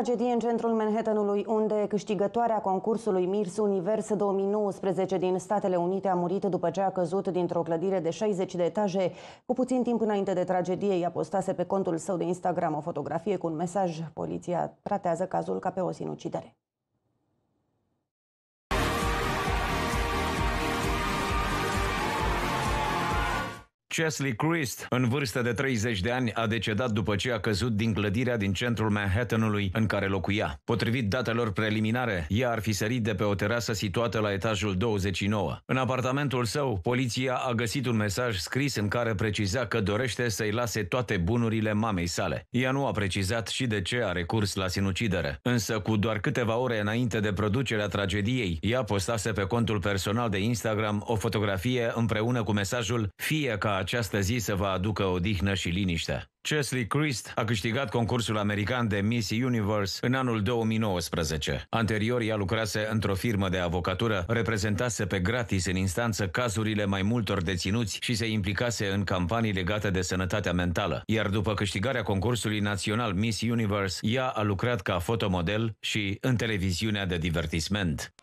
tragedie în centrul Manhattanului, unde câștigătoarea concursului Miss Univers 2019 din Statele Unite a murit după ce a căzut dintr-o clădire de 60 de etaje. Cu puțin timp înainte de tragedie, ea postase pe contul său de Instagram o fotografie cu un mesaj. Poliția tratează cazul ca pe o sinucidere. Chesley Christ, în vârstă de 30 de ani, a decedat după ce a căzut din clădirea din centrul Manhattanului în care locuia. Potrivit datelor preliminare, ea ar fi sărit de pe o terasă situată la etajul 29. În apartamentul său, poliția a găsit un mesaj scris în care preciza că dorește să-i lase toate bunurile mamei sale. Ea nu a precizat și de ce a recurs la sinucidere, însă cu doar câteva ore înainte de producerea tragediei, ea postase pe contul personal de Instagram o fotografie împreună cu mesajul Fie ca această zi să vă aducă odihnă și liniște. Chesley Christ a câștigat concursul american de Miss Universe în anul 2019. Anterior, ea lucrase într-o firmă de avocatură, reprezentase pe gratis în instanță cazurile mai multor deținuți și se implicase în campanii legate de sănătatea mentală. Iar după câștigarea concursului național Miss Universe, ea a lucrat ca fotomodel și în televiziunea de divertisment.